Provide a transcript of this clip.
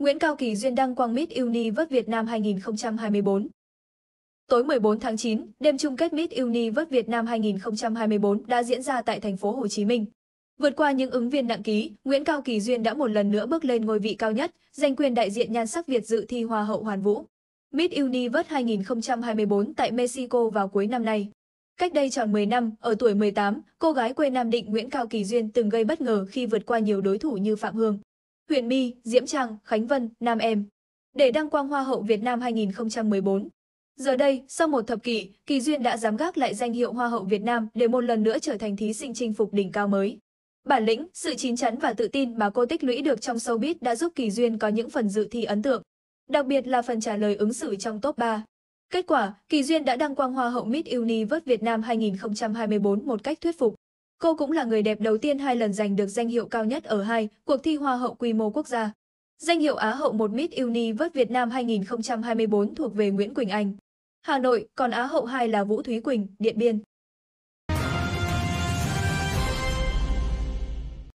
Nguyễn Cao Kỳ duyên đăng quang Miss Universe Việt Nam 2024 Tối 14 tháng 9, đêm chung kết Miss Universe Việt Nam 2024 đã diễn ra tại thành phố Hồ Chí Minh. Vượt qua những ứng viên nặng ký, Nguyễn Cao Kỳ Duyên đã một lần nữa bước lên ngôi vị cao nhất, giành quyền đại diện nhan sắc Việt dự thi Hoa hậu Hoàn Vũ. Miss Universe 2024 tại Mexico vào cuối năm nay. Cách đây tròn 10 năm, ở tuổi 18, cô gái quê Nam Định Nguyễn Cao Kỳ Duyên từng gây bất ngờ khi vượt qua nhiều đối thủ như Phạm Hương. Huyền My, Diễm Trang, Khánh Vân, Nam Em để đăng quang Hoa hậu Việt Nam 2014. Giờ đây, sau một thập kỷ, Kỳ Duyên đã dám gác lại danh hiệu Hoa hậu Việt Nam để một lần nữa trở thành thí sinh chinh phục đỉnh cao mới. Bản lĩnh, sự chín chắn và tự tin mà cô tích lũy được trong showbiz đã giúp Kỳ Duyên có những phần dự thi ấn tượng, đặc biệt là phần trả lời ứng xử trong top 3. Kết quả, Kỳ Duyên đã đăng quang Hoa hậu Miss Universe Việt Nam 2024 một cách thuyết phục. Cô cũng là người đẹp đầu tiên hai lần giành được danh hiệu cao nhất ở hai cuộc thi Hoa hậu quy mô quốc gia. Danh hiệu Á hậu một Miss Universe Việt Nam 2024 thuộc về Nguyễn Quỳnh Anh. Hà Nội, còn Á hậu 2 là Vũ Thúy Quỳnh, Điện Biên.